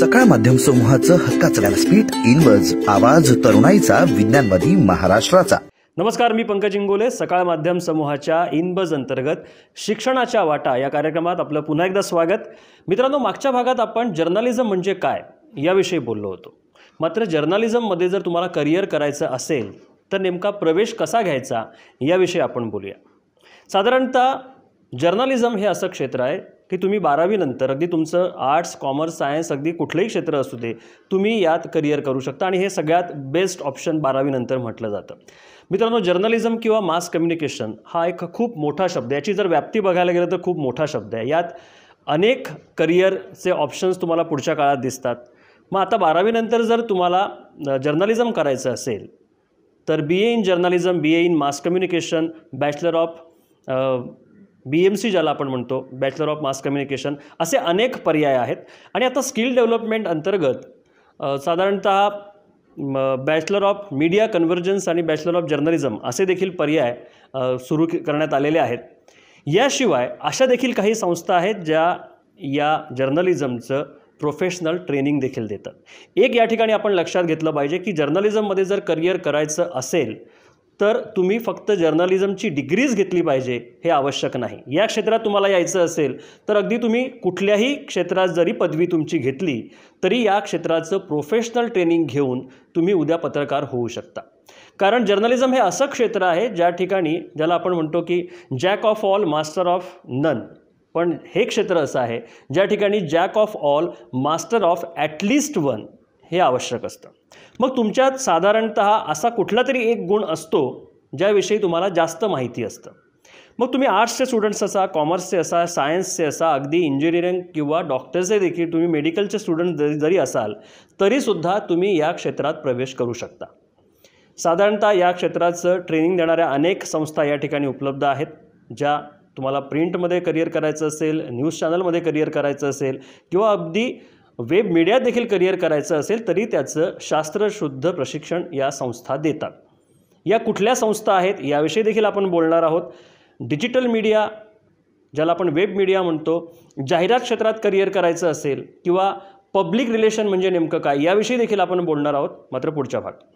सकाळ माध्यम समूहाचं हक्काचं स्पीट इनवर्ज आवाज तरुणाईचा विज्ञानवादी महाराष्ट्राचा नमस्कार मी पंकज इंगोले सकाळ माध्यम समूहाच्या इनबज अंतर्गत शिक्षणाच्या वाटा या कार्यक्रमात आपलं पुन्हा एकदा स्वागत मित्रांनो मागच्या भागात आपण जर्नालिझम म्हणजे काय याविषयी बोललो होतो मात्र जर्नालिझममध्ये जर तुम्हाला करिअर करायचं असेल तर नेमका प्रवेश कसा घ्यायचा याविषयी आपण बोलूया साधारणतः जर्नालिझम हे असं क्षेत्र आहे की तुम्ही बारावीनंतर अगदी तुमचं आर्ट्स कॉमर्स सायन्स अगदी कुठलंही क्षेत्र असू दे तुम्ही यात करिअर करू शकता आणि हे सगळ्यात बेस्ट ऑप्शन बारावीनंतर म्हटलं जातं मित्रांनो जर्नलिझम किंवा मास कम्युनिकेशन हा एक खूप मोठा शब्द आहे याची जर व्याप्ती बघायला गेलं तर खूप मोठा शब्द आहे यात अनेक करिअरचे ऑप्शन्स तुम्हाला पुढच्या काळात दिसतात मग आता बारावीनंतर जर तुम्हाला जर्नलिझम करायचं असेल तर B A in journalism B A in mass communication bachelor of B M C ज्याला आपण म्हणतो बॅचलर ऑफ मास कम्युनिकेशन असे अनेक पर्याय आहेत आणि आता स्किल डेव्हलपमेंट अंतर्गत साधारणत बॅचलर ऑफ मीडिया कन्व्हर्जन्स आणि बॅचलर ऑफ जर्नलिझम असे देखील पर्याय सुरू करण्यात आलेले आहेत याशिवाय अशा देखील काही संस्था आहेत ज्या या जर्नलिझमचं प्रोफेशनल ट्रेनिंग देखील देतात एक या ठिकाणी आपण लक्षात घेतलं पाहिजे की जर्नलिझममध्ये जर करिअर करायचं असेल तर तुम्ही फक्त जर्नलिझमची डिग्रीज घेतली पाहिजे हे आवश्यक नाही या क्षेत्रात तुम्हाला यायचं असेल तर अगदी तुम्ही कुठल्याही क्षेत्रात जरी पदवी तुमची घेतली तरी या क्षेत्राचं प्रोफेशनल ट्रेनिंग घेऊन तुम्ही उद्या पत्रकार होऊ शकता कारण जर्नलिझम हे असं क्षेत्र आहे ज्या ठिकाणी ज्याला आपण म्हणतो की jack of all master of none पण हे क्षेत्र असं आहे ज्या ठिकाणी jack of all master of at least one हे आवश्यक असतं मग तुमच्यात साधारणत असा कुठला तरी एक गुण असतो ज्याविषयी तुम्हाला जास्त माहिती असतं मग तुम्ही आर्ट्सचे स्टुडंट्स असा कॉमर्सचे असा सायन्सचे असा अगदी इंजिनिअरिंग किंवा डॉक्टर्सचे देखील तुम्ही मेडिकलचे स्टुडंट जरी जरी असाल तरीसुद्धा तुम्ही या क्षेत्रात प्रवेश करू शकता साधारणतः या क्षेत्राचं ट्रेनिंग देणाऱ्या अनेक संस्था या ठिकाणी उपलब्ध आहेत ज्या तुम्हाला प्रिंटमध्ये करिअर करायचं असेल न्यूज चॅनलमध्ये करिअर करायचं असेल किंवा अगदी वेब मीडियात देखील करिअर करायचं असेल तरी त्याचं शास्त्रशुद्ध प्रशिक्षण या संस्था देतात या कुठल्या संस्था आहेत याविषयी देखील आपण बोलणार आहोत डिजिटल मीडिया ज्याला आपण वेब मीडिया म्हणतो जाहिरात क्षेत्रात करिअर करायचं असेल किंवा पब्लिक रिलेशन म्हणजे नेमकं काय याविषयी देखील आपण बोलणार आहोत मात्र पुढच्या भाग